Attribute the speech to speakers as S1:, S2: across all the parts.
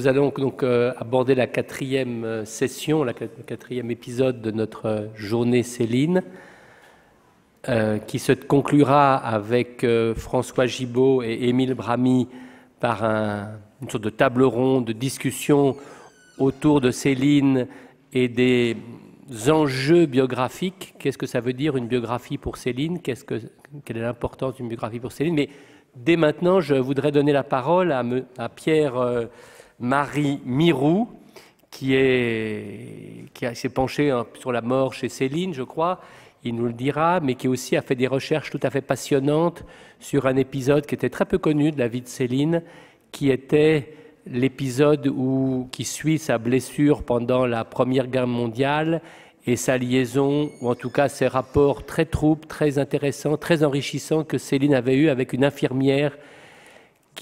S1: Nous allons donc euh, aborder la quatrième euh, session, le quatrième épisode de notre euh, journée Céline, qui se conclura avec François Gibaud et Émile Brami par une sorte de table ronde, de discussion autour de Céline et des enjeux biographiques. Qu'est-ce que ça veut dire une biographie pour Céline Quelle est l'importance d'une biographie pour Céline Mais dès maintenant, je voudrais donner la parole à Pierre. Marie Mirou, qui s'est qui penchée hein, sur la mort chez Céline, je crois, il nous le dira, mais qui aussi a fait des recherches tout à fait passionnantes sur un épisode qui était très peu connu de la vie de Céline, qui était l'épisode qui suit sa blessure pendant la Première Guerre mondiale et sa liaison, ou en tout cas ses rapports très troubles, très intéressants, très enrichissants que Céline avait eus avec une infirmière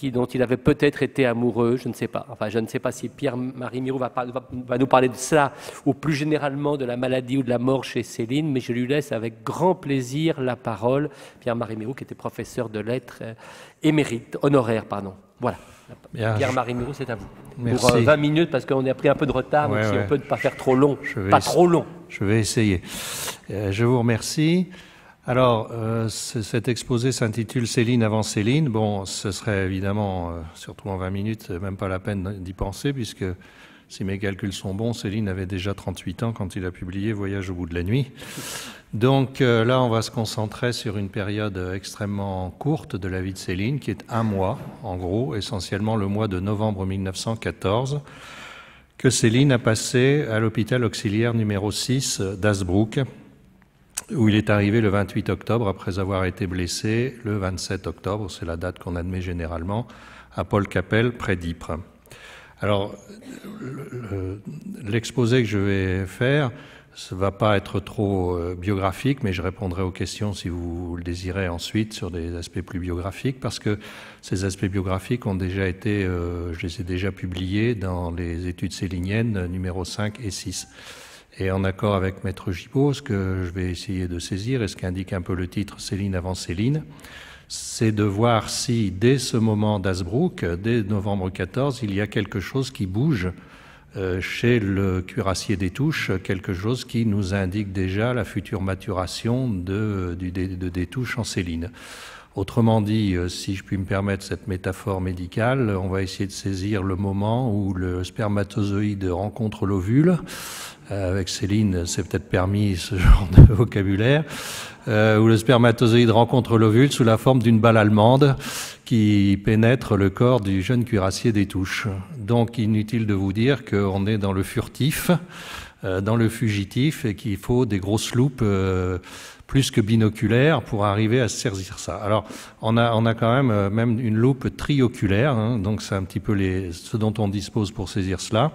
S1: dont il avait peut-être été amoureux, je ne sais pas. Enfin, je ne sais pas si Pierre-Marie Mirou va, va, nous parler de ça, ou plus généralement de la maladie ou de la mort chez Céline, mais je lui laisse avec grand plaisir la parole. Pierre-Marie Mirou, qui était professeur de lettres euh, émérite, honoraire, pardon. Voilà. Pierre-Marie Miro, c'est à vous. Merci. Pour euh, 20 minutes, parce qu'on a pris un peu de retard, si on peut ne pas faire trop long, je pas trop long.
S2: Je vais essayer. Euh, je vous remercie. Alors, euh, cet exposé s'intitule Céline avant Céline. Bon, ce serait évidemment, euh, surtout en 20 minutes, euh, même pas la peine d'y penser, puisque si mes calculs sont bons, Céline avait déjà 38 ans quand il a publié Voyage au bout de la nuit. Donc là, on va se concentrer sur une période extrêmement courte de la vie de Céline, qui est un mois, en gros, essentiellement le mois de novembre 1914, que Céline a passé à l'hôpital auxiliaire numéro 6 d'Asbrook où il est arrivé le 28 octobre après avoir été blessé le 27 octobre, c'est la date qu'on admet généralement, à Paul Capel, près d'Ypres. Alors, l'exposé que je vais faire ne va pas être trop euh, biographique, mais je répondrai aux questions si vous le désirez ensuite sur des aspects plus biographiques, parce que ces aspects biographiques ont déjà été, euh, je les ai déjà publiés dans les études céliniennes numéro 5 et 6. Et en accord avec Maître Gibault, ce que je vais essayer de saisir, et ce qu'indique un peu le titre Céline avant Céline, c'est de voir si dès ce moment d'Asbrook, dès novembre 14, il y a quelque chose qui bouge euh, chez le cuirassier des touches, quelque chose qui nous indique déjà la future maturation de, de, des touches en Céline. Autrement dit, euh, si je puis me permettre cette métaphore médicale, on va essayer de saisir le moment où le spermatozoïde rencontre l'ovule. Euh, avec Céline, c'est peut-être permis ce genre de vocabulaire, euh, où le spermatozoïde rencontre l'ovule sous la forme d'une balle allemande qui pénètre le corps du jeune cuirassier des touches. Donc inutile de vous dire qu'on est dans le furtif, dans le fugitif, et qu'il faut des grosses loupes plus que binoculaire pour arriver à saisir ça. Alors, on a, on a quand même euh, même une loupe trioculaire, hein, donc c'est un petit peu les, ce dont on dispose pour saisir cela.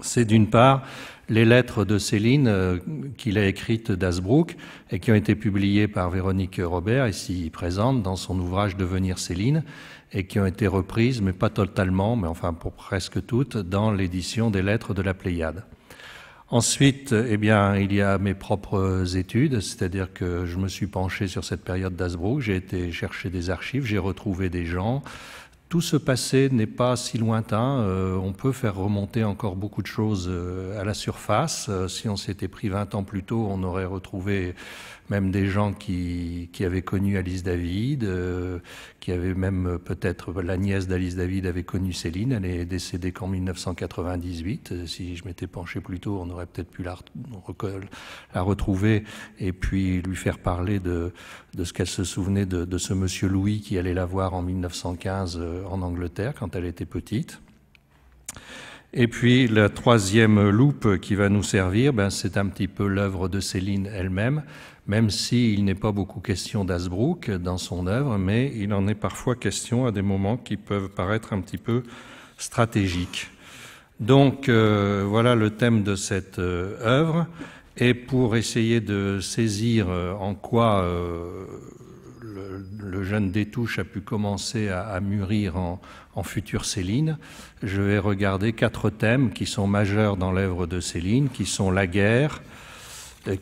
S2: C'est d'une part les lettres de Céline euh, qu'il a écrites d'Asbrook et qui ont été publiées par Véronique Robert, ici présente, dans son ouvrage Devenir Céline, et qui ont été reprises, mais pas totalement, mais enfin pour presque toutes, dans l'édition des lettres de la Pléiade. Ensuite, eh bien, il y a mes propres études, c'est-à-dire que je me suis penché sur cette période d'Asbrook, j'ai été chercher des archives, j'ai retrouvé des gens. Tout ce passé n'est pas si lointain, euh, on peut faire remonter encore beaucoup de choses euh, à la surface. Euh, si on s'était pris 20 ans plus tôt, on aurait retrouvé même des gens qui, qui avaient connu Alice David, euh, qui avaient même euh, peut-être euh, la nièce d'Alice David avait connu Céline, elle est décédée qu'en 1998. Si je m'étais penché plus tôt, on aurait peut-être pu la, la, retrouver et puis lui faire parler de, de ce qu'elle se souvenait de, de ce monsieur Louis qui allait la voir en 1915 en Angleterre quand elle était petite. Et puis la troisième loupe qui va nous servir, ben, c'est un petit peu l'œuvre de Céline elle-même, même s'il n'est pas beaucoup question d'Asbrook dans son œuvre, mais il en est parfois question à des moments qui peuvent paraître un petit peu stratégiques. Donc euh, voilà le thème de cette euh, œuvre, et pour essayer de saisir euh, en quoi le, jeune Détouche a pu commencer à, mûrir en, en future Céline, je vais regarder quatre thèmes qui sont majeurs dans l'œuvre de Céline, qui sont la guerre,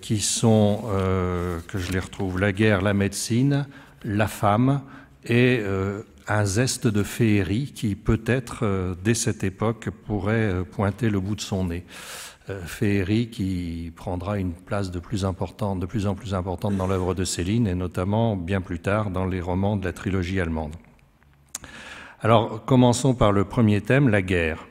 S2: qui sont, euh, que je les retrouve, la guerre, la médecine, la femme et euh, un zeste de féerie qui peut-être, euh, dès cette époque, pourrait pointer le bout de son nez. Féerie qui prendra une place de plus, importante, de plus en plus importante dans l'œuvre de Céline et notamment bien plus tard dans les romans de la trilogie allemande. Alors commençons par le premier thème, la guerre.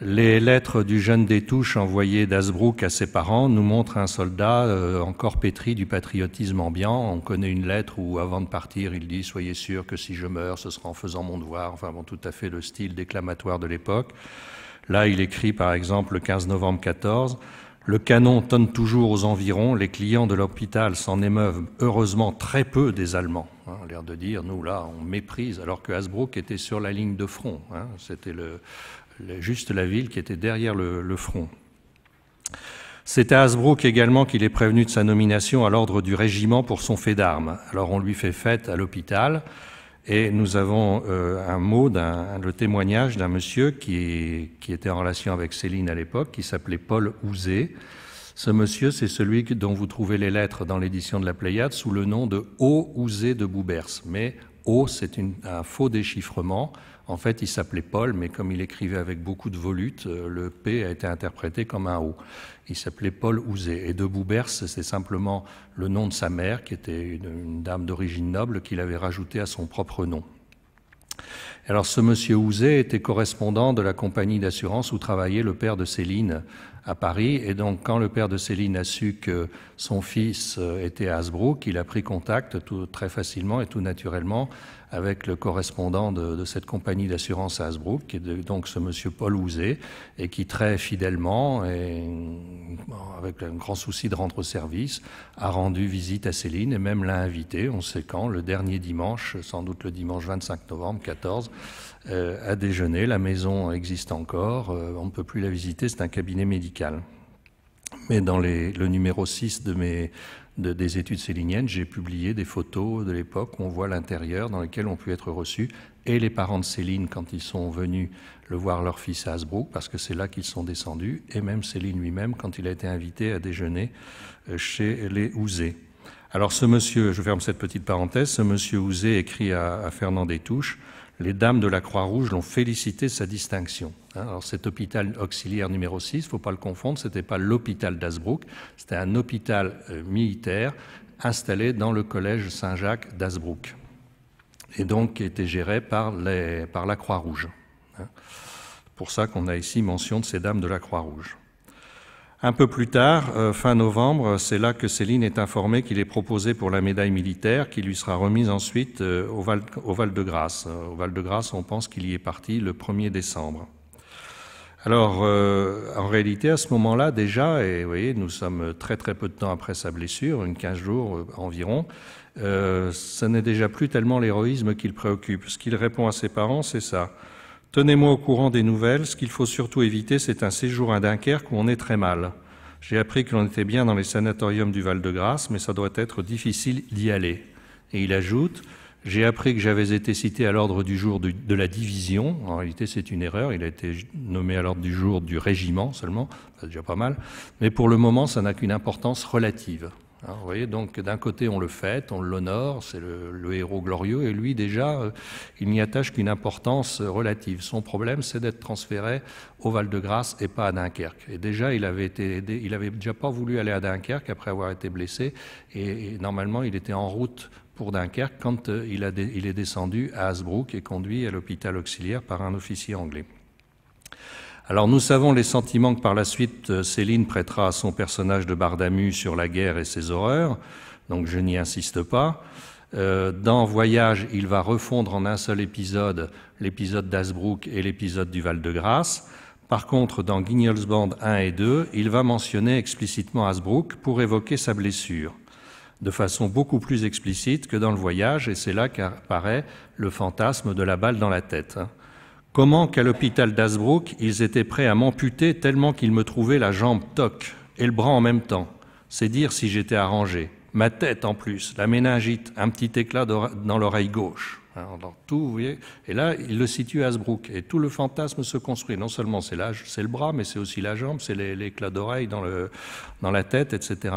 S2: Les lettres du jeune des Touches envoyées d'Asbrook à ses parents nous montrent un soldat euh, encore pétri du patriotisme ambiant. On connaît une lettre où, avant de partir, il dit Soyez sûr que si je meurs, ce sera en faisant mon devoir. Enfin, bon, tout à fait le style déclamatoire de l'époque. Là, il écrit par exemple le 15 novembre 14 Le canon tonne toujours aux environs, les clients de l'hôpital s'en émeuvent heureusement très peu des Allemands. Hein, l'air de dire Nous, là, on méprise, alors que hasbrouck était sur la ligne de front. Hein. C'était le juste la ville qui était derrière le, front. C'est à Hasbrook également qu'il est prévenu de sa nomination à l'ordre du régiment pour son fait d'armes. Alors on lui fait fête à l'hôpital et nous avons euh, un mot, le témoignage d'un monsieur qui, qui, était en relation avec Céline à l'époque, qui s'appelait Paul Houzé. Ce monsieur, c'est celui dont vous trouvez les lettres dans l'édition de la Pléiade sous le nom de O. Houzé de Boubers. Mais O, c'est un faux déchiffrement en fait, il s'appelait Paul, mais comme il écrivait avec beaucoup de volutes, euh, le P a été interprété comme un O. Il s'appelait Paul Ouzé. Et de Boubers, c'est simplement le nom de sa mère, qui était une, dame d'origine noble, qu'il avait rajouté à son propre nom. Alors ce monsieur Ouzé était correspondant de la compagnie d'assurance où travaillait le père de Céline à Paris. Et donc quand le père de Céline a su que son fils euh, était à Hasbrook, il a pris contact très facilement et tout naturellement avec le correspondant de, cette compagnie d'assurance à Hasbrook, qui est donc ce monsieur Paul Houzé, et qui très fidèlement, et avec un grand souci de rendre service, a rendu visite à Céline et même l'a invité on sait quand, le dernier dimanche, sans doute le dimanche 25 novembre 14, euh, à déjeuner. La maison existe encore, euh, on ne peut plus la visiter, c'est un cabinet médical. Mais dans le numéro 6 de mes, des études céliniennes, j'ai publié des photos de l'époque où on voit l'intérieur dans lequel ont pu être reçus et les parents de Céline quand ils sont venus le voir leur fils à Hasbrook, parce que c'est là qu'ils sont descendus, et même Céline lui-même quand il a été invité à déjeuner euh, chez les Ouzé. Alors ce monsieur, je ferme cette petite parenthèse, ce monsieur Houzé écrit à, à Fernand Détouche les dames de la Croix-Rouge l'ont félicité de sa distinction. Hein. Alors cet hôpital auxiliaire numéro 6, il ne faut pas le confondre, ce n'était pas l'hôpital d'Asbrook, c'était un hôpital euh, militaire installé dans le collège Saint-Jacques d'Asbrook et donc qui était géré par, par la Croix-Rouge. Hein. Pour ça qu'on a ici mention de ces dames de la Croix-Rouge. Un peu plus tard, euh, fin novembre, c'est là que Céline est informée qu'il est proposé pour la médaille militaire qui lui sera remise ensuite euh, au Val-de-Grâce. Au Val-de-Grâce, euh, on pense qu'il y est parti le 1er décembre. Alors, en réalité, à ce moment-là, déjà, et vous voyez, nous sommes très très peu de temps après sa blessure, une 15 jours environ, ce n'est déjà plus tellement l'héroïsme qu'il préoccupe. Ce qu'il répond à ses parents, c'est ça. Tenez-moi au courant des nouvelles. Ce qu'il faut surtout éviter, c'est un séjour à Dunkerque où on est très mal. J'ai appris que l'on était bien dans les sanatoriums du Val-de-Grâce, mais ça doit être difficile d'y aller. Et il ajoute J'ai appris que j'avais été cité à l'ordre du jour de, de, la division. En réalité, c'est une erreur. Il a été nommé à l'ordre du jour du régiment seulement. C'est déjà pas mal. Mais pour le moment, ça n'a qu'une importance relative. Ah, voyez, donc d'un côté, on le fête, on l'honore, c'est le, héros glorieux, et lui, déjà, euh, il n'y attache qu'une importance relative. Son problème, c'est d'être transféré au Val-de-Grâce et pas à Dunkerque. Et déjà, il avait, été il avait déjà pas voulu aller à Dunkerque après avoir été blessé, et, normalement, il était en route pour Dunkerque quand euh, il, il est descendu à Hasbrook et conduit à l'hôpital auxiliaire par un officier anglais. Alors nous savons les sentiments que par la suite euh, Céline prêtera à son personnage de Bardamu sur la guerre et ses horreurs, donc je n'y insiste pas. Euh, dans Voyage, il va refondre en un seul épisode l'épisode d'Asbrook et l'épisode du Val-de-Grâce. Par contre, dans Guignol's Band 1 et 2, il va mentionner explicitement Asbrook pour évoquer sa blessure, de façon beaucoup plus explicite que dans le voyage, et c'est là qu'apparaît le fantasme de la balle dans la tête. Hein. Comment qu'à l'hôpital d'Asbrook, ils étaient prêts à m'amputer tellement qu'ils me trouvaient la jambe toc et le bras en même temps. C'est dire si j'étais arrangé. Ma tête en plus, la méningite, un petit éclat dans l'oreille gauche. Hein, tout, vous voyez. Et là, il le situe à Asbrook. Et tout le fantasme se construit. Non seulement c'est l'âge, c'est le bras, mais c'est aussi la jambe, c'est l'éclat d'oreille dans, dans la tête, etc.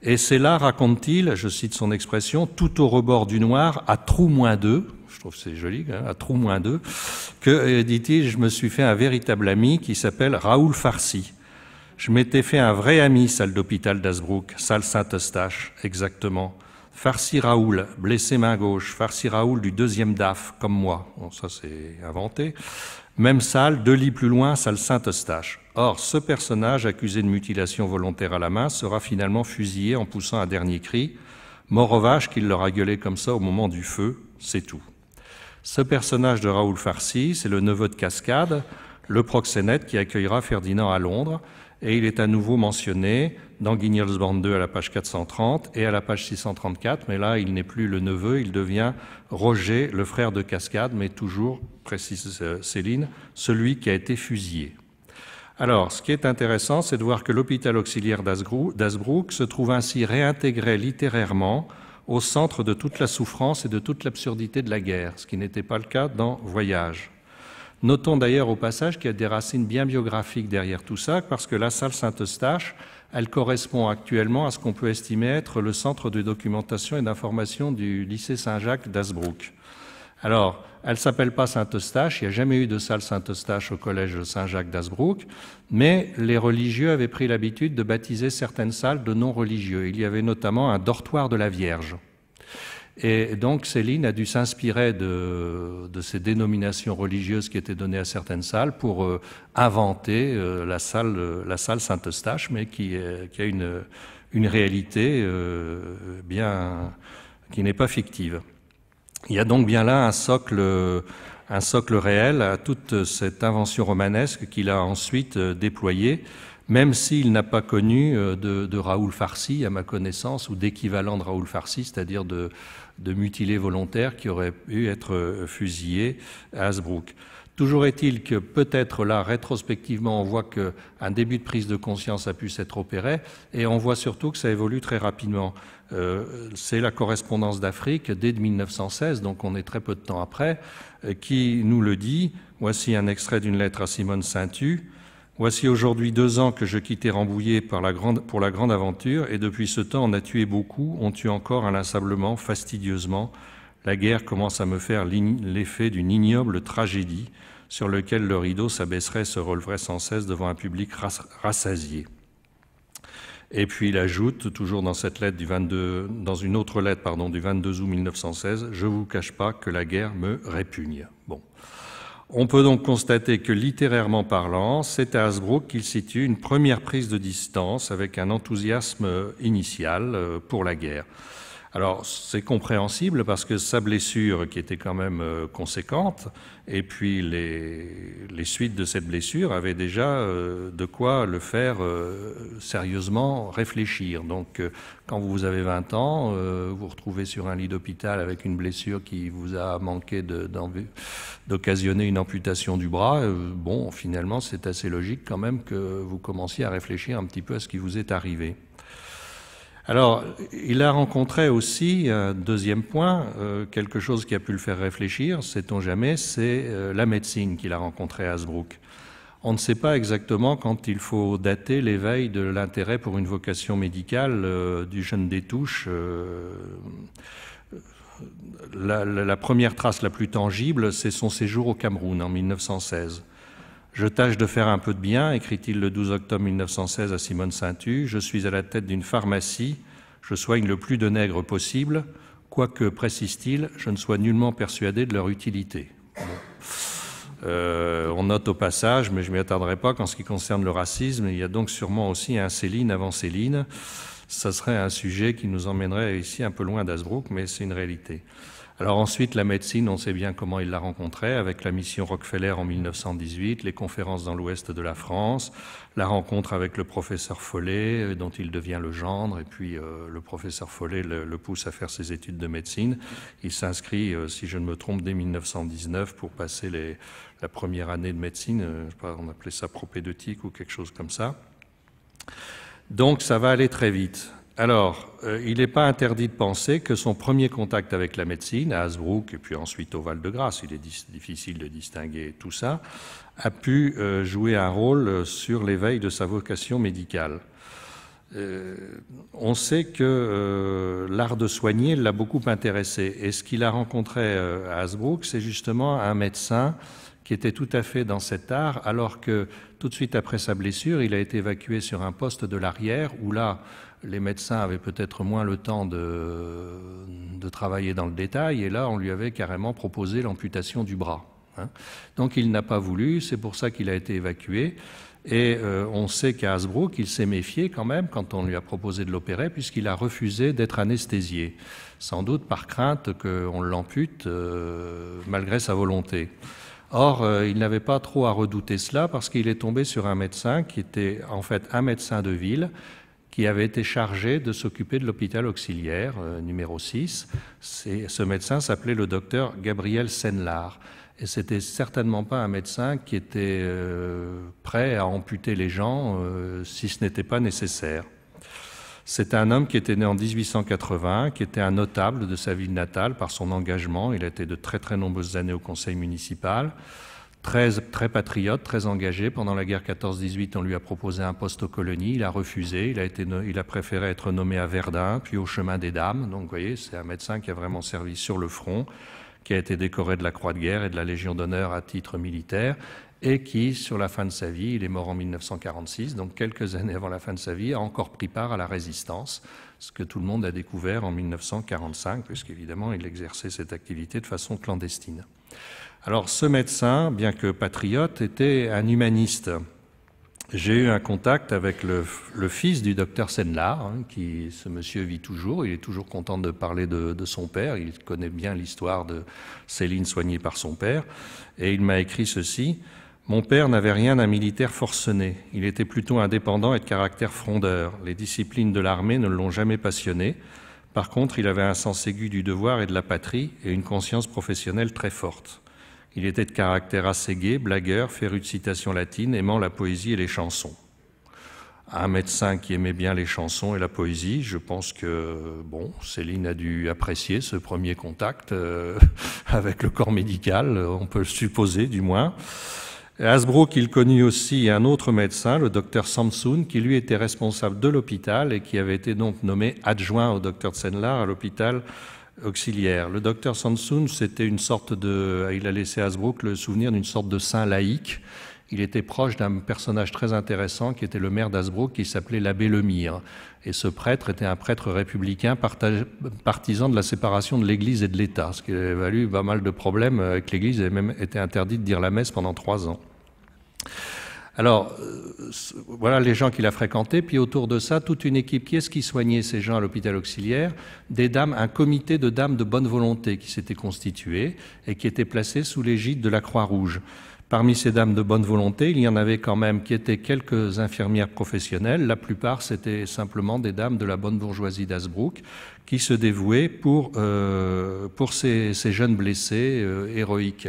S2: Et c'est là, raconte-t-il, je cite son expression, tout au rebord du noir, à trous moins deux, trouve c'est joli, hein, à trou moins deux, que, euh, dit-il, je me suis fait un véritable ami qui s'appelle Raoul Farsi. Je m'étais fait un vrai ami, salle d'hôpital d'Asbrook, salle Saint-Eustache, exactement. Farsi Raoul, blessé main gauche, Farsi Raoul du deuxième DAF, comme moi. Bon, ça c'est inventé. Même salle, deux lits plus loin, salle Saint-Eustache. Or, ce personnage accusé de mutilation volontaire à la main sera finalement fusillé en poussant un dernier cri. Mort aux vaches qu'il leur a gueulé comme ça au moment du feu, c'est tout. Ce personnage de Raoul Farsi, c'est le neveu de Cascade, le proxénète qui accueillera Ferdinand à Londres, et il est à nouveau mentionné dans Guignol's Band 2 à la page 430 et à la page 634, mais là il n'est plus le neveu, il devient Roger, le frère de Cascade, mais toujours, précise euh, Céline, celui qui a été fusillé. Alors, ce qui est intéressant, c'est de voir que l'hôpital auxiliaire d'Asbrook se trouve ainsi réintégré littérairement au centre de toute la souffrance et de toute l'absurdité de la guerre, ce qui n'était pas le cas dans Voyage. Notons d'ailleurs au passage qu'il y a des racines bien biographiques derrière tout ça, parce que la salle Saint-Eustache, elle correspond actuellement à ce qu'on peut estimer être le centre de documentation et d'information du lycée Saint-Jacques d'Asbrook. Alors, elle s'appelle pas Saint-Eustache, il n'y a jamais eu de salle Saint-Eustache au collège Saint-Jacques d'Asbrook, mais les religieux avaient pris l'habitude de baptiser certaines salles de non-religieux. Il y avait notamment un dortoir de la Vierge. Et donc Céline a dû s'inspirer de, ces dénominations religieuses qui étaient données à certaines salles pour euh, inventer euh, la salle, euh, la salle Saint-Eustache, mais qui, qui, a une, une réalité bien, qui n'est pas fictive. Il y a donc bien là un socle, un socle réel à toute cette invention romanesque qu'il a ensuite euh, déployée, même s'il n'a pas connu euh, de, Raoul Farsi, à ma connaissance, ou d'équivalent de Raoul Farsi, c'est-à-dire de, de mutilés volontaires qui auraient pu être euh, fusillés à Hasbrook. Toujours est-il que peut-être là, rétrospectivement, on voit qu'un début de prise de conscience a pu s'être opéré et on voit surtout que ça évolue très rapidement. Euh, c'est la correspondance d'Afrique dès 1916, donc on est très peu de temps après, euh, qui nous le dit. Voici un extrait d'une lettre à Simone Saintu. Voici aujourd'hui deux ans que je quittais Rambouillet pour la grande aventure, et depuis ce temps on a tué beaucoup, on tue encore inlassablement, fastidieusement, la guerre commence à me faire l'effet d'une ignoble tragédie sur laquelle le rideau s'abaisserait et se releverait sans cesse devant un public rassasié. Et puis il ajoute, toujours dans cette lettre du dans une autre lettre pardon, du 22 août 1916, je vous cache pas que la guerre me répugne. Bon. On peut donc constater que littérairement parlant, c'est à Hasbrook qu'il situe une première prise de distance avec un enthousiasme initial euh, pour la guerre. Alors c'est compréhensible parce que sa blessure, qui était quand même euh, conséquente, et puis les, suites de cette blessure avaient déjà euh, de quoi le faire euh, sérieusement réfléchir. Donc quand vous avez 20 ans, vous vous retrouvez sur un lit d'hôpital avec une blessure qui vous a manqué d'occasionner une amputation du bras, bon, finalement, c'est assez logique quand même que vous commenciez à réfléchir un petit peu à ce qui vous est arrivé. Alors, il a rencontré aussi, un euh, deuxième point, euh, quelque chose qui a pu le faire réfléchir, sait-on jamais, c'est euh, la médecine qu'il a rencontrée à Asbrook. On ne sait pas exactement quand il faut dater l'éveil de l'intérêt pour une vocation médicale du jeune des touches. La, la première trace la plus tangible, c'est son séjour au Cameroun en 1916 je tâche de faire un peu de bien, écrit-il le 12 octobre 1916 à Simone Saintu. Je suis à la tête d'une pharmacie. Je soigne le plus de nègres possible. Quoique, précise-t-il, je ne sois nullement persuadé de leur utilité. Euh, on note au passage, mais je ne m'y attarderai pas, qu'en ce qui concerne le racisme, il y a donc sûrement aussi un Céline avant Céline. Ça serait un sujet qui nous emmènerait ici un peu loin d'Asbrook, mais c'est une réalité. Alors ensuite, la médecine, on sait bien comment il l'a rencontrait, avec la mission Rockefeller en 1918, les conférences dans l'ouest de la France, la rencontre avec le professeur Follet, euh, dont il devient le gendre, et puis euh, le professeur Follet le, pousse à faire ses études de médecine. Il s'inscrit, euh, si je ne me trompe, dès 1919 pour passer la première année de médecine, je sais pas, on appelait ça propédeutique ou quelque chose comme ça. Donc ça va aller très vite. Alors, euh, il n'est pas interdit de penser que son premier contact avec la médecine, à Hasbrook et puis ensuite au Val-de-Grâce, il est difficile de distinguer tout ça, a pu euh, jouer un rôle euh, sur l'éveil de sa vocation médicale. on sait que l'art de soigner l'a beaucoup intéressé. Et ce qu'il a rencontré à Hasbrook, c'est justement un médecin qui était tout à fait dans cet art, alors que tout de suite après sa blessure, il a été évacué sur un poste de l'arrière où là, les médecins avaient peut-être moins le temps de, travailler dans le détail, et là, on lui avait carrément proposé l'amputation du bras. Hein. Donc il n'a pas voulu, c'est pour ça qu'il a été évacué. Et euh, on sait qu'à Hasbrook, il s'est méfié quand même quand on lui a proposé de l'opérer, puisqu'il a refusé d'être anesthésié, sans doute par crainte qu'on l'ampute euh, malgré sa volonté. Or, euh, il n'avait pas trop à redouter cela parce qu'il est tombé sur un médecin qui était en fait un médecin de ville qui avait été chargé de s'occuper de l'hôpital auxiliaire euh, numéro 6. Ce médecin s'appelait le docteur Gabriel Senlar. Et c'était certainement pas un médecin qui était euh, prêt à amputer les gens euh, si ce n'était pas nécessaire. C'était un homme qui était né en 1880, qui était un notable de sa ville natale par son engagement. Il a été de très très nombreuses années au conseil municipal. Très, patriote, très engagé. Pendant la guerre 14-18, on lui a proposé un poste aux colonies. Il a refusé. Il a, été, il a préféré être nommé à Verdun, puis au Chemin des Dames. Donc, vous voyez, c'est un médecin qui a vraiment servi sur le front, qui a été décoré de la Croix de guerre et de la Légion d'honneur à titre militaire et qui, sur la fin de sa vie, il est mort en 1946, donc quelques années avant la fin de sa vie, a encore pris part à la résistance, ce que tout le monde a découvert en 1945, puisqu'évidemment, il exerçait cette activité de façon clandestine. Alors ce médecin, bien que patriote, était un humaniste. J'ai eu un contact avec le, fils du docteur Senlar, hein, qui ce monsieur vit toujours, il est toujours content de parler de, de son père, il connaît bien l'histoire de Céline soignée par son père, et il m'a écrit ceci. Mon père n'avait rien d'un militaire forcené. Il était plutôt indépendant et de caractère frondeur. Les disciplines de l'armée ne l'ont jamais passionné. Par contre, il avait un sens aigu du devoir et de la patrie et une conscience professionnelle très forte. Il était de caractère assez gai, blagueur, féru de citations latines, aimant la poésie et les chansons. Un médecin qui aimait bien les chansons et la poésie, je pense que bon, Céline a dû apprécier ce premier contact euh, avec le corps médical, on peut le supposer du moins. Hasbro il connut aussi un autre médecin, le docteur Samsoun, qui lui était responsable de l'hôpital et qui avait été donc nommé adjoint au docteur Tsenlar à l'hôpital auxiliaire. Le docteur Sansoun, c'était une sorte de, il a laissé à Asbrook le souvenir d'une sorte de saint laïque. Il était proche d'un personnage très intéressant qui était le maire d'Asbrook, qui s'appelait l'abbé Lemire. Et ce prêtre était un prêtre républicain partisan de la séparation de l'Église et de l'État, ce qui a valu pas mal de problèmes avec euh, l'Église et même été interdit de dire la messe pendant trois ans. Alors, euh, voilà les gens qu'il a fréquentés, puis autour de ça, toute une équipe qui est-ce qui soignait ces gens à l'hôpital auxiliaire Des dames, un comité de dames de bonne volonté qui s'était constitué et qui était placé sous l'égide de la Croix-Rouge. Parmi ces dames de bonne volonté, il y en avait quand même qui étaient quelques infirmières professionnelles. La plupart, c'était simplement des dames de la bonne bourgeoisie d'Asbrook qui se dévouaient pour, euh, pour ces, jeunes blessés euh, héroïques.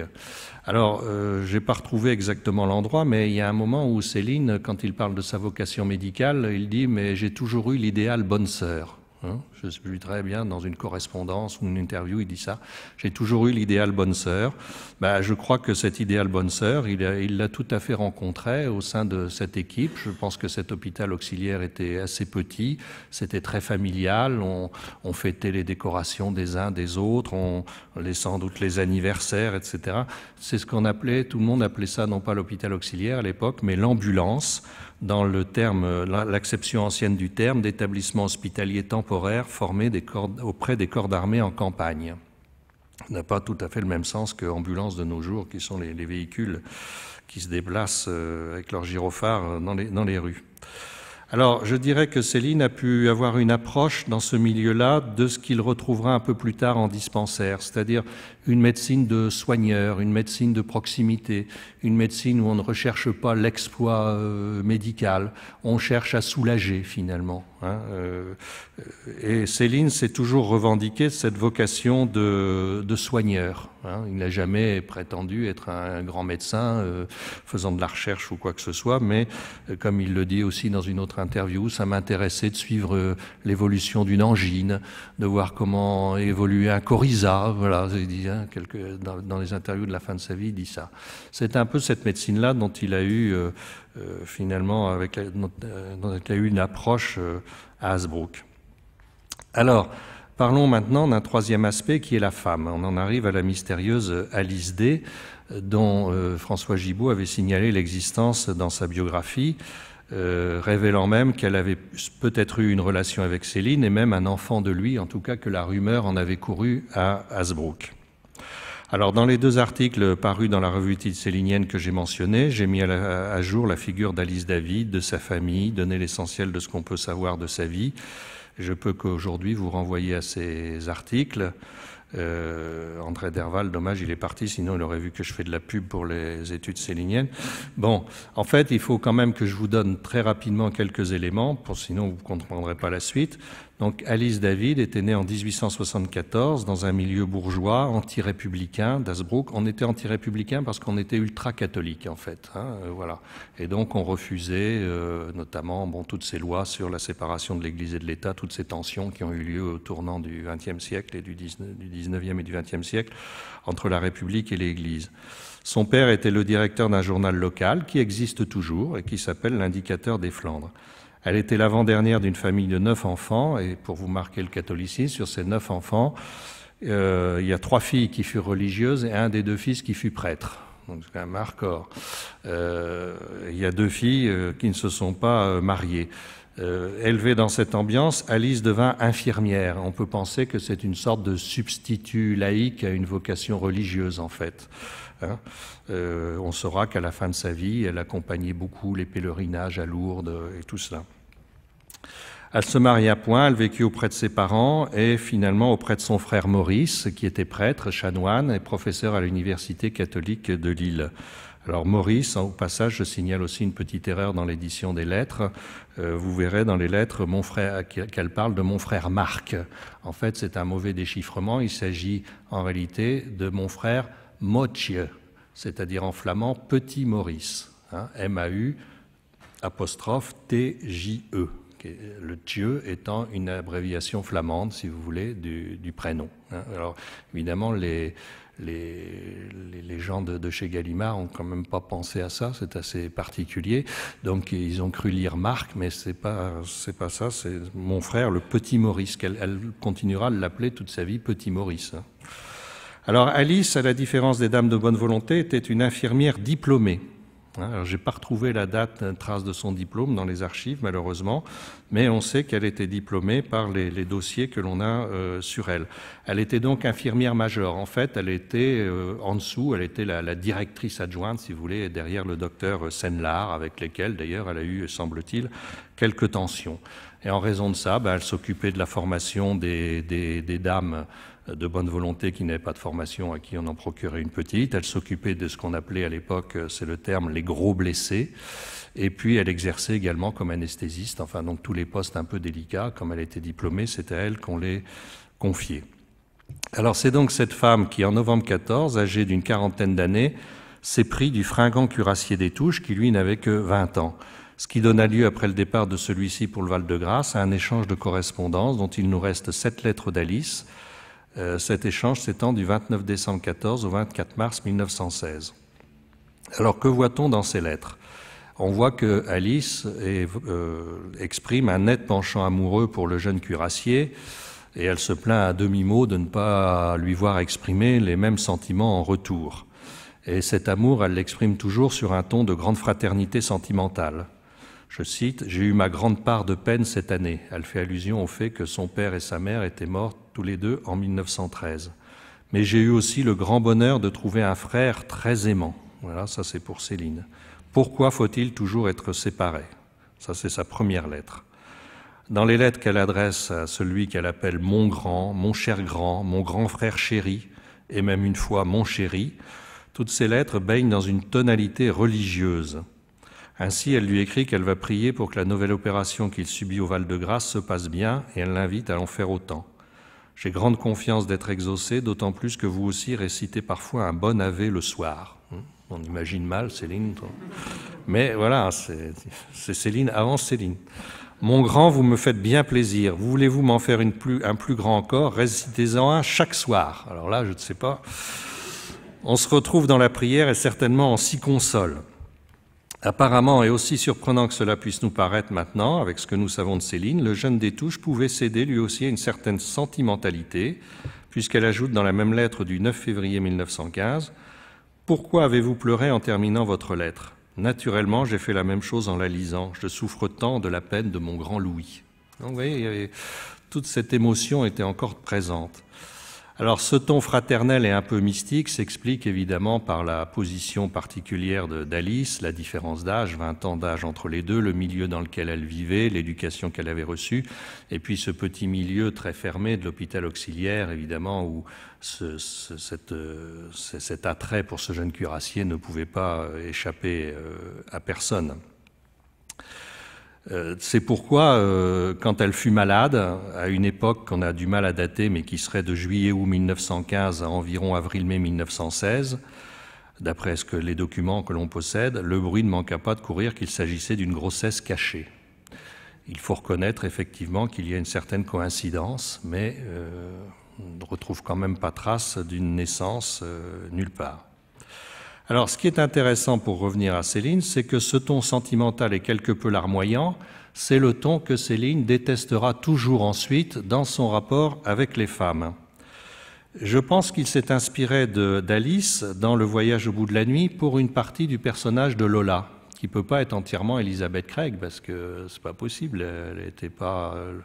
S2: Alors, euh, je n'ai pas retrouvé exactement l'endroit, mais il y a un moment où Céline, quand il parle de sa vocation médicale, il dit Mais j'ai toujours eu l'idéal bonne sœur. Hein, je suis très bien dans une correspondance ou une interview, il dit ça. J'ai toujours eu l'idéal bonne sœur. Ben, je crois que cet idéal bonne sœur, il l'a tout à fait rencontré au sein de cette équipe. Je pense que cet hôpital auxiliaire était assez petit, c'était très familial. On, on, fêtait les décorations des uns des autres, on, les, sans doute les anniversaires, etc. C'est ce qu'on appelait, tout le monde appelait ça non pas l'hôpital auxiliaire à l'époque, mais l'ambulance dans le terme, euh, l'acception ancienne du terme, d'établissement hospitalier temporaire formé auprès des corps d'armée en campagne. N'a pas tout à fait le même sens que de nos jours, qui sont les, véhicules qui se déplacent euh, avec leurs gyrophares euh, dans les rues. Alors, je dirais que Céline a pu avoir une approche dans ce milieu-là de ce qu'il retrouvera un peu plus tard en dispensaire, c'est-à-dire une médecine de soigneur, une médecine de proximité, une médecine où on ne recherche pas l'exploit euh, médical, on cherche à soulager finalement. Hein, euh, et Céline s'est toujours revendiqué cette vocation de, soigneur. Hein. Il n'a jamais prétendu être un, grand médecin euh, faisant de la recherche ou quoi que ce soit, mais euh, comme il le dit aussi dans une autre interview, ça m'intéressait de suivre l'évolution d'une angine, de voir comment évoluer un coryza. Voilà, il hein, quelques, dans, les interviews de la fin de sa vie, il dit ça. C'est un peu cette médecine-là dont il a eu... Euh, finalement, avec dont euh, il a eu une approche euh, à Hasbrook. Alors, parlons maintenant d'un troisième aspect qui est la femme. On en arrive à la mystérieuse Alice D, dont François Gibault avait signalé l'existence dans sa biographie, révélant même qu'elle avait peut-être eu une relation avec Céline et même un enfant de lui, en tout cas que la rumeur en avait couru à Hasbrook. Alors, dans les deux articles parus dans la revue Tilsélinienne que j'ai mentionné, j'ai mis à, jour la figure d'Alice David, de sa famille, donné l'essentiel de ce qu'on peut savoir de sa vie. Je peux qu'aujourd'hui vous renvoyer à ces articles. Euh, André Derval, dommage, il est parti, sinon il aurait vu que je fais de la pub pour les études céliniennes. Bon, en fait, il faut quand même que je vous donne très rapidement quelques éléments, pour, sinon vous ne comprendrez pas la suite. Donc Alice David était née en 1874 dans un milieu bourgeois anti-républicain d'Asbrook. On était anti-républicain parce qu'on était ultra-catholique en fait, hein, euh, voilà. Et donc on refusait euh, notamment bon toutes ces lois sur la séparation de l'Église et de l'État, toutes ces tensions qui ont eu lieu au tournant du XXe siècle et du XIXe et du XXe siècle entre la République et l'Église. Son père était le directeur d'un journal local qui existe toujours et qui s'appelle l'Indicateur des Flandres. Elle était l'avant-dernière d'une famille de neuf enfants, et pour vous marquer le catholicisme, sur ces neuf enfants, euh, il y a trois filles qui furent religieuses et un des deux fils qui fut prêtre. Donc c'est un record. Euh, il y a deux filles euh, qui ne se sont pas mariées. élevée dans cette ambiance, Alice devint infirmière. On peut penser que c'est une sorte de substitut laïque à une vocation religieuse, en fait. Hein. on saura qu'à la fin de sa vie, elle accompagnait beaucoup les pèlerinages à Lourdes et tout cela. Elle se maria Point, elle vécut auprès de ses parents et finalement auprès de son frère Maurice, qui était prêtre, chanoine et professeur à l'université catholique de Lille. Alors Maurice, au passage, je signale aussi une petite erreur dans l'édition des lettres. Euh, vous verrez dans les lettres mon frère qu'elle parle de mon frère Marc. En fait, c'est un mauvais déchiffrement. Il s'agit en réalité de mon frère Mochie, c'est-à-dire en flamand petit Maurice. Hein, M-A-U apostrophe T-J-E le Dieu étant une abréviation flamande, si vous voulez, du, prénom. Hein. Alors évidemment, les, les, gens de, chez Gallimard ont quand même pas pensé à ça, c'est assez particulier. Donc ils ont cru lire Marc, mais c'est pas pas ça, c'est mon frère, le petit Maurice. qu'elle elle continuera de l'appeler toute sa vie petit Maurice. Hein. Alors Alice, à la différence des dames de bonne volonté, était une infirmière diplômée. Hein, alors, j'ai pas retrouvé la date, euh, trace de son diplôme dans les archives, malheureusement, mais on sait qu'elle était diplômée par les, les dossiers que l'on a euh, sur elle. Elle était donc infirmière majeure. En fait, elle était euh, en dessous, elle était la, la, directrice adjointe, si vous voulez, derrière le docteur Senlar, avec lesquels, d'ailleurs, elle a eu, semble-t-il, quelques tensions. Et en raison de ça, bah, elle s'occupait de la formation des, des, des dames de bonne volonté qui n'avait pas de formation à qui on en procurait une petite. Elle s'occupait de ce qu'on appelait à l'époque, euh, c'est le terme, les gros blessés. Et puis elle exerçait également comme anesthésiste, enfin donc tous les postes un peu délicats, comme elle était diplômée, c'est à elle qu'on les confiait. Alors c'est donc cette femme qui, en novembre 14, âgée d'une quarantaine d'années, s'est pris du fringant cuirassier des Touches, qui lui n'avait que 20 ans. Ce qui donna lieu, après le départ de celui-ci pour le Val-de-Grâce, à un échange de correspondance dont il nous reste sept lettres d'Alice, euh, cet échange s'étend du 29 décembre 14 au 24 mars 1916. Alors que voit-on dans ces lettres On voit que Alice euh, exprime un net penchant amoureux pour le jeune cuirassier et elle se plaint à demi-mot de ne pas lui voir exprimer les mêmes sentiments en retour. Et cet amour, elle l'exprime toujours sur un ton de grande fraternité sentimentale. Je cite, J'ai eu ma grande part de peine cette année. Elle fait allusion au fait que son père et sa mère étaient morts tous les deux en 1913. Mais j'ai eu aussi le grand bonheur de trouver un frère très aimant. Voilà, ça c'est pour Céline. Pourquoi faut-il toujours être séparé ?» Ça c'est sa première lettre. Dans les lettres qu'elle adresse à celui qu'elle appelle mon grand, mon cher grand, mon grand frère chéri, et même une fois mon chéri, toutes ces lettres baignent dans une tonalité religieuse. Ainsi, elle lui écrit qu'elle va prier pour que la nouvelle opération qu'il subit au Val-de-Grâce se passe bien et elle l'invite à en faire autant. J'ai grande confiance d'être exaucé, d'autant plus que vous aussi récitez parfois un bon Ave le soir. Hmm, on imagine mal Céline. Mais voilà, c'est Céline avant Céline. Mon grand, vous me faites bien plaisir. voulez-vous m'en faire un plus grand encore Récitez-en un chaque soir. Alors là, je ne sais pas. On se retrouve dans la prière et certainement en s'y console. Apparemment, et aussi surprenant que cela puisse nous paraître maintenant, avec ce que nous savons de Céline, le jeune des Touches pouvait céder lui aussi à une certaine sentimentalité, puisqu'elle ajoute dans la même lettre du 9 février 1915 Pourquoi avez-vous pleuré en terminant votre lettre Naturellement, j'ai fait la même chose en la lisant. Je souffre tant de la peine de mon grand Louis. Donc, voyez, toute cette émotion était encore présente. Alors ce ton fraternel et un peu mystique s'explique évidemment par la position particulière d'Alice, la différence d'âge, 20 ans d'âge entre les deux, le milieu dans lequel elle vivait, l'éducation qu'elle avait reçue, et puis ce petit milieu très fermé de l'hôpital auxiliaire, évidemment, où euh, cet attrait pour ce jeune cuirassier ne pouvait pas échapper euh, à personne. Euh, c'est pourquoi, euh, quand elle fut malade, à une époque qu'on a du mal à dater, mais qui serait de juillet ou 1915 à environ avril-mai 1916, d'après ce que les documents que l'on possède, le bruit ne manqua pas de courir qu'il s'agissait d'une grossesse cachée. Il faut reconnaître effectivement qu'il y a une certaine coïncidence, mais euh, on ne retrouve quand même pas trace d'une naissance nulle part. Alors, ce qui est intéressant pour revenir à Céline, c'est que ce ton sentimental et quelque peu larmoyant, c'est le ton que Céline détestera toujours ensuite dans son rapport avec les femmes. Je pense qu'il s'est inspiré d'Alice dans Le voyage au bout de la nuit pour une partie du personnage de Lola, qui peut pas être entièrement Elisabeth Craig, parce que c'est pas possible. Elle était pas. Euh,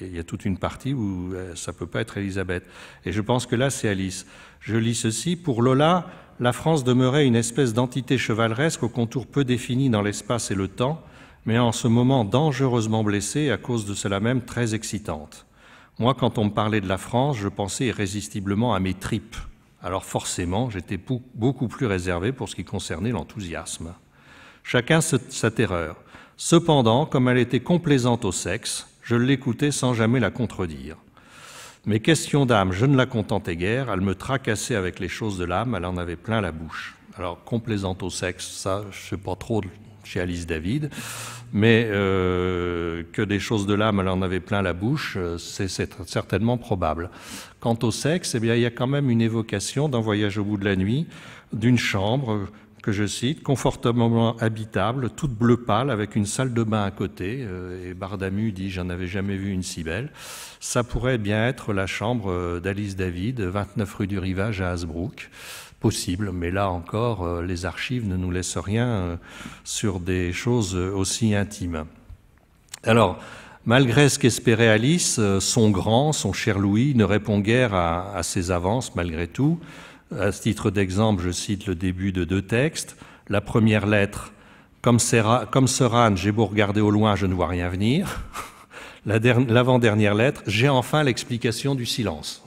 S2: il y a toute une partie où euh, ça peut pas être Elisabeth. Et je pense que là, c'est Alice. Je lis ceci. Pour Lola, la France demeurait une espèce d'entité chevaleresque aux contours peu définis dans l'espace et le temps, mais en ce moment dangereusement blessée à cause de cela même très excitante. Moi, quand on me parlait de la France, je pensais irrésistiblement à mes tripes. Alors forcément, j'étais beaucoup plus réservé pour ce qui concernait l'enthousiasme. Chacun sa terreur. Cependant, comme elle était complaisante au sexe, je l'écoutais sans jamais la contredire. Mais question d'âme, je ne la contentais guère, elle me tracassait avec les choses de l'âme, elle en avait plein la bouche. Alors, complaisante au sexe, ça, je ne sais pas trop chez Alice David, mais euh, que des choses de l'âme, elle en avait plein la bouche, euh, c'est certainement probable. Quant au sexe, eh bien, il y a quand même une évocation d'un voyage au bout de la nuit, d'une chambre que je cite, confortablement habitable, toute bleu pâle, avec une salle de bain à côté. Euh, et Bardamu dit J'en avais jamais vu une si belle. Ça pourrait bien être la chambre euh, d'Alice David, 29 rue du Rivage à Hasbrook. Possible, mais là encore, euh, les archives ne nous laissent rien sur des choses aussi intimes. Alors, Malgré ce qu'espérait Alice, son grand, son cher Louis, ne répond guère à ses avances malgré tout. À ce titre d'exemple, je cite le début de deux textes. La première lettre, comme, comme Serane, j'ai beau regarder au loin, je ne vois rien venir. L'avant-dernière lettre, j'ai enfin l'explication du silence.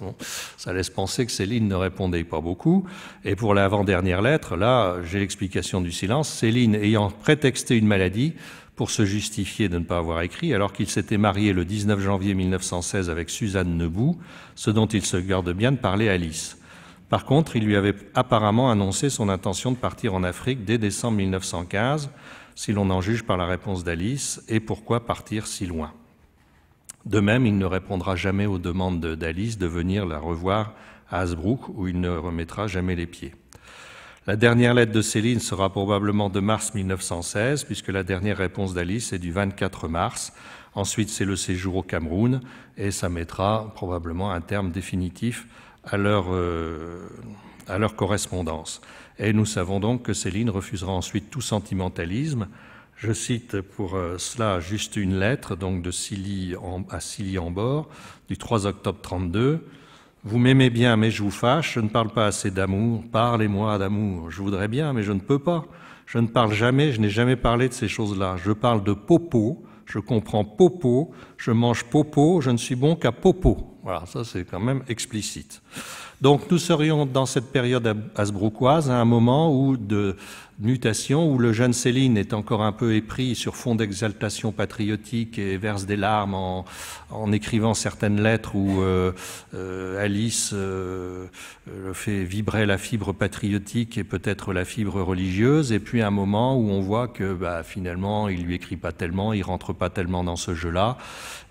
S2: ça laisse penser que Céline ne répondait pas beaucoup. Et pour l'avant-dernière lettre, là, j'ai l'explication du silence. Céline ayant prétexté une maladie pour se justifier de ne pas avoir écrit, alors qu'il s'était marié le 19 janvier 1916 avec Suzanne Nebout, ce dont il se garde bien de parler à Alice. Par contre, il lui avait apparemment annoncé son intention de partir en Afrique dès décembre 1915, si l'on en juge par la réponse d'Alice, et pourquoi partir si loin. De même, il ne répondra jamais aux demandes d'Alice de venir la revoir à Hasbrook, où il ne remettra jamais les pieds. La dernière lettre de Céline sera probablement de mars 1916, puisque la dernière réponse d'Alice est du 24 mars. Ensuite, c'est le séjour au Cameroun, et ça mettra probablement un terme définitif euh, à leur, correspondance. Et nous savons donc que Céline refusera ensuite tout sentimentalisme. Je cite pour euh, cela juste une lettre donc de Cilly à cilly en bord du 3 octobre 32. Vous m'aimez bien, mais je vous fâche, je ne parle pas assez d'amour, parlez-moi d'amour, je voudrais bien, mais je ne peux pas. Je ne parle jamais, je n'ai jamais parlé de ces choses-là. Je parle de popo, je comprends popo, je mange popo, je ne suis bon qu'à popo. Voilà, ça c'est quand même explicite. Donc nous serions dans cette période asbroquoise à un moment où de mutation, où le jeune Céline est encore un peu épris sur fond d'exaltation patriotique et verse des larmes en, en écrivant certaines lettres où euh, euh, Alice euh, fait vibrer la fibre patriotique et peut-être la fibre religieuse, et puis un moment où on voit que bah, finalement il lui écrit pas tellement, il rentre pas tellement dans ce jeu-là,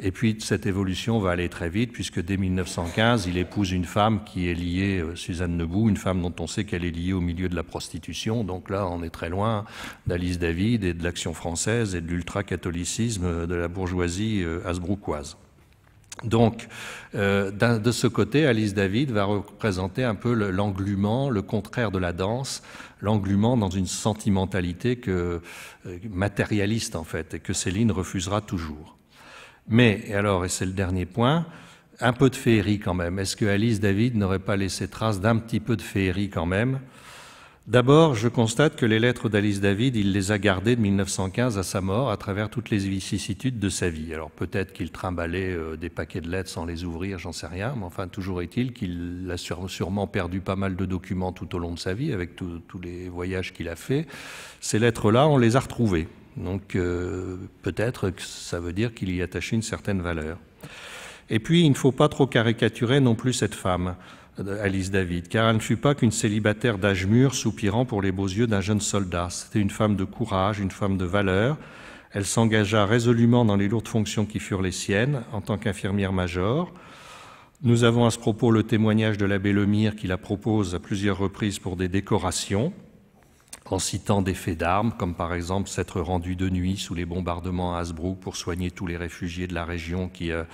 S2: et puis cette évolution va aller très vite puisque dès 1915, il épouse une femme qui est liée, euh, Suzanne Nebout, une femme dont on sait qu'elle est liée au milieu de la prostitution. Donc là, on est très loin d'Alice David et de l'action française et de l'ultra-catholicisme de la bourgeoisie euh, hasbrouquoise. Donc, euh, de ce côté, Alice David va représenter un peu l'englument, le contraire de la danse, l'englument dans une sentimentalité que, matérialiste en fait, et que Céline refusera toujours. Mais, alors, et c'est le dernier point, un peu de féerie quand même. Est-ce que Alice David n'aurait pas laissé trace d'un petit peu de féerie quand même D'abord, je constate que les lettres d'Alice David, il les a gardées de 1915 à sa mort à travers toutes les vicissitudes de sa vie. Alors peut-être qu'il trimballait euh, des paquets de lettres sans les ouvrir, j'en sais rien, mais enfin toujours est-il qu'il a sûrement perdu pas mal de documents tout au long de sa vie avec tous les voyages qu'il a fait. Ces lettres-là, on les a retrouvées. Donc euh, peut-être que ça veut dire qu'il y attachait une certaine valeur. Et puis, il ne faut pas trop caricaturer non plus cette femme, euh, Alice David, car elle ne fut pas qu'une célibataire d'âge mûr soupirant pour les beaux yeux d'un jeune soldat. C'était une femme de courage, une femme de valeur. Elle s'engagea résolument dans les lourdes fonctions qui furent les siennes en tant qu'infirmière-major. Nous avons à ce propos le témoignage de l'abbé Lemire qui la propose à plusieurs reprises pour des décorations en citant des faits d'armes, comme par exemple s'être rendu de nuit sous les bombardements à Hasbrook pour soigner tous les réfugiés de la région qui, euh,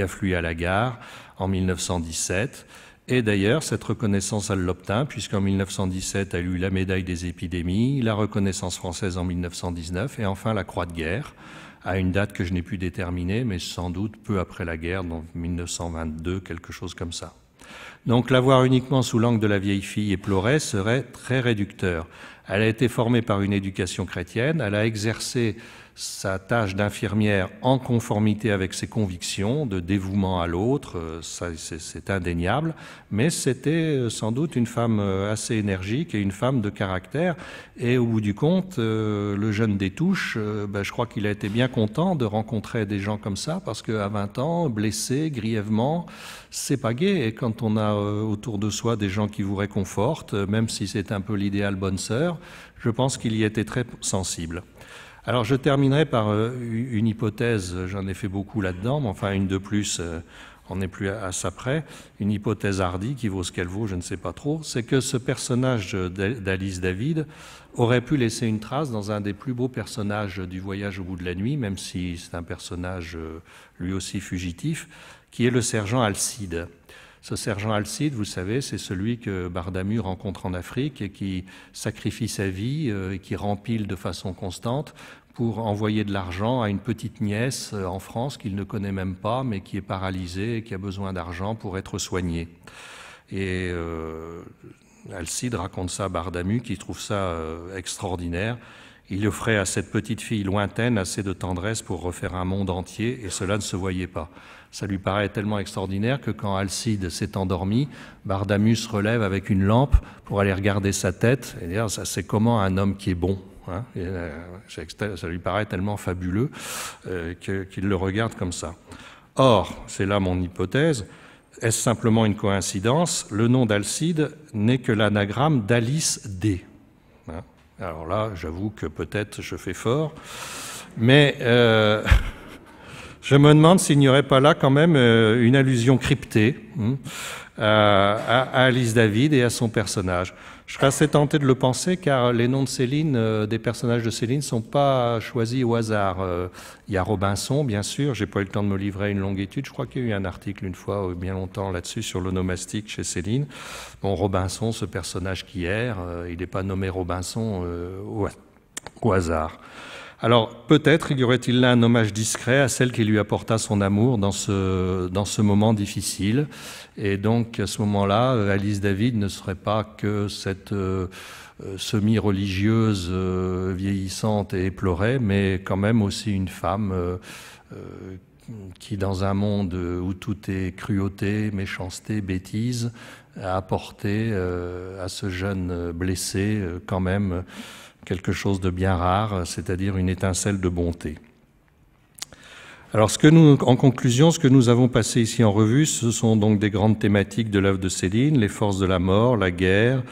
S2: affluaient à la gare en 1917. Et d'ailleurs, cette reconnaissance, elle l'obtint, puisqu'en 1917, elle eut la médaille des épidémies, la reconnaissance française en 1919, et enfin la Croix de guerre, à une date que je n'ai pu déterminer, mais sans doute peu après la guerre, donc 1922, quelque chose comme ça. Donc l'avoir uniquement sous l'angle de la vieille fille et pleurer serait très réducteur. Elle a été formée par une éducation chrétienne, elle a exercé sa tâche d'infirmière en conformité avec ses convictions, de dévouement à l'autre, euh, c'est indéniable, mais c'était euh, sans doute une femme euh, assez énergique et une femme de caractère. Et au bout du compte, le jeune des touches, ben, je crois qu'il a été bien content de rencontrer des gens comme ça, parce qu'à 20 ans, blessé grièvement, c'est pas gai. Et quand on a autour de soi des gens qui vous réconfortent, même si c'est un peu l'idéal bonne sœur, je pense qu'il y était très sensible. Alors je terminerai par euh, une hypothèse, j'en ai fait beaucoup là-dedans, mais enfin une de plus, euh, on n'est plus à ça près, une hypothèse hardie qui vaut ce qu'elle vaut, je ne sais pas trop, c'est que ce personnage d'Alice David aurait pu laisser une trace dans un des plus beaux personnages du voyage au bout de la nuit, même si c'est un personnage euh, lui aussi fugitif, qui est le sergent Alcide. Ce sergent Alcide, vous savez, c'est celui que Bardamu rencontre en Afrique et qui sacrifie sa vie euh, et qui rempile de façon constante pour envoyer de l'argent à une petite nièce euh, en France qu'il ne connaît même pas, mais qui est paralysée et qui a besoin d'argent pour être soignée. Et euh, Alcide raconte ça à Bardamu, qui trouve ça extraordinaire. Il offrait à cette petite fille lointaine assez de tendresse pour refaire un monde entier, et cela ne se voyait pas. Ça lui paraît tellement extraordinaire que quand Alcide s'est endormi, Bardamus relève avec une lampe pour aller regarder sa tête et dire ça c'est comment un homme qui est bon. Hein, euh, ça lui paraît tellement fabuleux euh, qu'il le regarde comme ça. Or, c'est là mon hypothèse, est-ce simplement une coïncidence Le nom d'Alcide n'est que l'anagramme d'Alice D. Hein. Alors là, j'avoue que peut-être je fais fort, mais euh, Je me demande s'il n'y aurait pas là quand même euh, une allusion cryptée hein, à, Alice David et à son personnage. Je serais assez tenté de le penser car les noms de Céline, euh, des personnages de Céline, ne sont pas choisis au hasard. Euh, il y a Robinson, bien sûr, j'ai pas eu le temps de me livrer à une longue étude. Je crois qu'il y a eu un article une fois, bien longtemps, là-dessus, sur l'onomastique chez Céline. Bon, Robinson, ce personnage qui erre, il n'est pas nommé Robinson au, hasard. Alors peut-être y aurait-il là un hommage discret à celle qui lui apporta son amour dans ce, dans ce moment difficile. Et donc à ce moment-là, euh, Alice David ne serait pas que cette euh, euh, semi-religieuse vieillissante et éplorée, mais quand même aussi une femme qui, dans un monde où tout est cruauté, méchanceté, bêtise, a apporté à ce jeune blessé quand même quelque chose de bien rare, euh, c'est-à-dire une étincelle de bonté. Alors, ce que nous, en conclusion, ce que nous avons passé ici en revue, ce sont donc des grandes thématiques de l'œuvre de Céline, les forces de la mort, la guerre,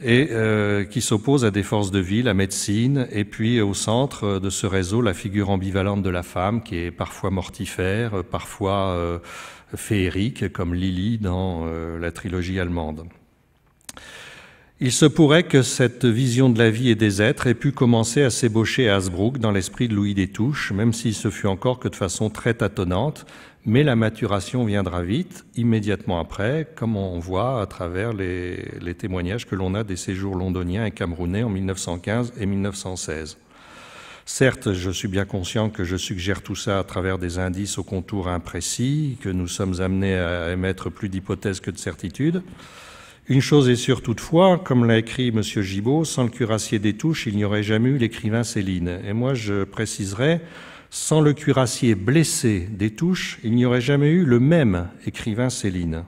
S2: et euh, qui s'opposent à des forces de vie, la médecine, et puis euh, au centre de ce réseau, la figure ambivalente de la femme, qui est parfois mortifère, parfois féerique, comme Lily dans la trilogie allemande. Il se pourrait que cette vision de la vie et des êtres ait pu commencer à s'ébaucher à Hasbrook dans l'esprit de Louis Touches, même si ce fut encore que de façon très tâtonnante, mais la maturation viendra vite, immédiatement après, comme on voit à travers les, témoignages que l'on a des séjours londoniens et camerounais en 1915 et 1916. Certes, je suis bien conscient que je suggère tout ça à travers des indices aux contours imprécis, que nous sommes amenés à émettre plus d'hypothèses que de certitudes. Une chose est sûre toutefois, comme l'a écrit M. Gibault, sans le cuirassier des touches, il n'y aurait jamais eu l'écrivain Céline. Et moi, je préciserai, sans le cuirassier blessé des touches, il n'y aurait jamais eu le même écrivain Céline.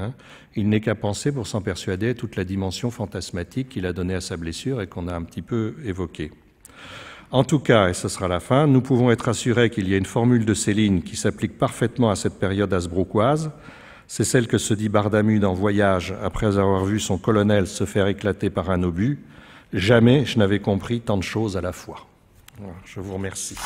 S2: Hein? il n'est qu'à penser pour s'en persuader toute la dimension fantasmatique qu'il a donnée à sa blessure et qu'on a un petit peu évoquée. En tout cas, et ce sera la fin, nous pouvons être assurés qu'il y a une formule de Céline qui s'applique parfaitement à cette période asbroquoise, c'est celle que se dit Bardamude en voyage après avoir vu son colonel se faire éclater par un obus. Jamais je n'avais compris tant de choses à la fois. je vous remercie.